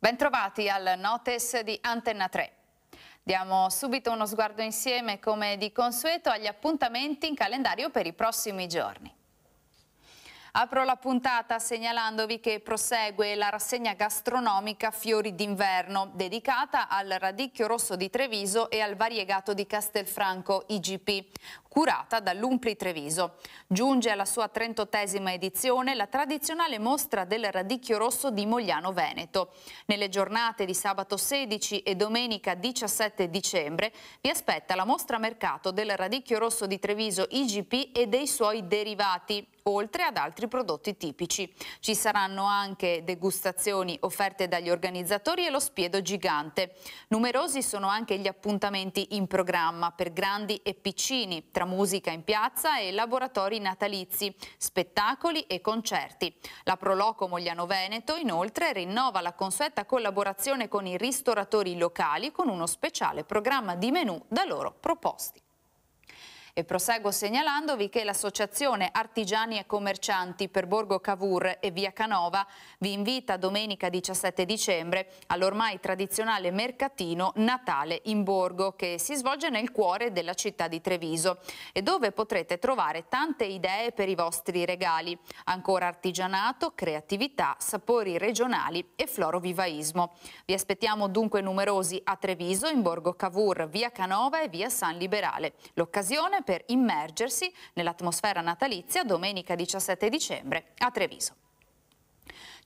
Bentrovati al Notes di Antenna 3. Diamo subito uno sguardo insieme, come di consueto, agli appuntamenti in calendario per i prossimi giorni. Apro la puntata segnalandovi che prosegue la rassegna gastronomica Fiori d'inverno, dedicata al radicchio rosso di Treviso e al variegato di Castelfranco IGP curata dall'Umpli Treviso. Giunge alla sua 38esima edizione la tradizionale mostra del radicchio rosso di Mogliano Veneto. Nelle giornate di sabato 16 e domenica 17 dicembre vi aspetta la mostra mercato del radicchio rosso di Treviso IGP e dei suoi derivati, oltre ad altri prodotti tipici. Ci saranno anche degustazioni offerte dagli organizzatori e lo spiedo gigante. Numerosi sono anche gli appuntamenti in programma per grandi e piccini, tra musica in piazza e laboratori natalizi, spettacoli e concerti. La Proloco Mogliano Veneto inoltre rinnova la consueta collaborazione con i ristoratori locali con uno speciale programma di menù da loro proposti. E proseguo segnalandovi che l'Associazione Artigiani e Commercianti per Borgo Cavour e Via Canova vi invita domenica 17 dicembre all'ormai tradizionale mercatino Natale in Borgo che si svolge nel cuore della città di Treviso e dove potrete trovare tante idee per i vostri regali, ancora artigianato, creatività, sapori regionali e florovivaismo. Vi aspettiamo dunque numerosi a Treviso, in Borgo Cavour, Via Canova e Via San Liberale. L'occasione per immergersi nell'atmosfera natalizia domenica 17 dicembre a Treviso.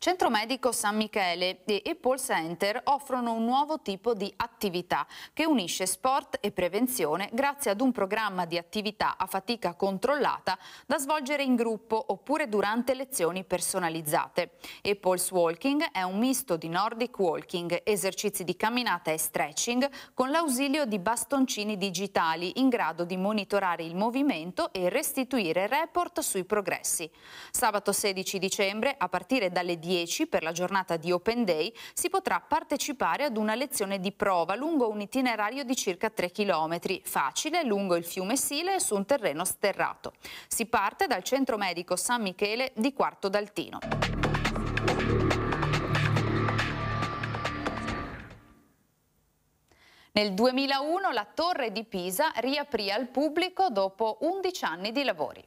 Centro Medico San Michele e Paul Center offrono un nuovo tipo di attività che unisce sport e prevenzione grazie ad un programma di attività a fatica controllata da svolgere in gruppo oppure durante lezioni personalizzate. E Paul's Walking è un misto di Nordic Walking, esercizi di camminata e stretching con l'ausilio di bastoncini digitali in grado di monitorare il movimento e restituire report sui progressi. Sabato 16 dicembre, a partire dalle 10 10 per la giornata di Open Day si potrà partecipare ad una lezione di prova lungo un itinerario di circa 3 km, facile, lungo il fiume Sile e su un terreno sterrato. Si parte dal centro medico San Michele di Quarto d'Altino. Nel 2001 la Torre di Pisa riaprì al pubblico dopo 11 anni di lavori.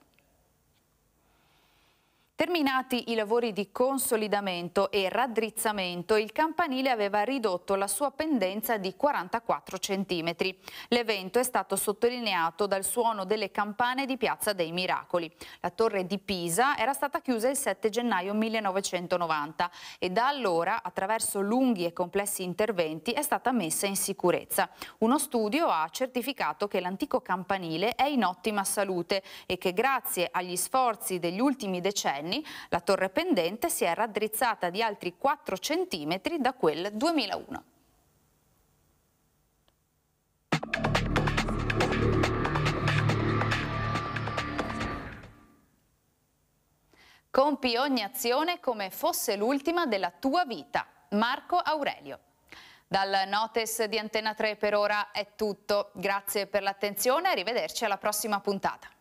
Terminati i lavori di consolidamento e raddrizzamento, il campanile aveva ridotto la sua pendenza di 44 cm. L'evento è stato sottolineato dal suono delle campane di Piazza dei Miracoli. La torre di Pisa era stata chiusa il 7 gennaio 1990 e da allora, attraverso lunghi e complessi interventi, è stata messa in sicurezza. Uno studio ha certificato che l'antico campanile è in ottima salute e che grazie agli sforzi degli ultimi decenni anni, la torre pendente si è raddrizzata di altri 4 cm da quel 2001. Compi ogni azione come fosse l'ultima della tua vita. Marco Aurelio. Dal Notes di Antena 3 per ora è tutto. Grazie per l'attenzione e arrivederci alla prossima puntata.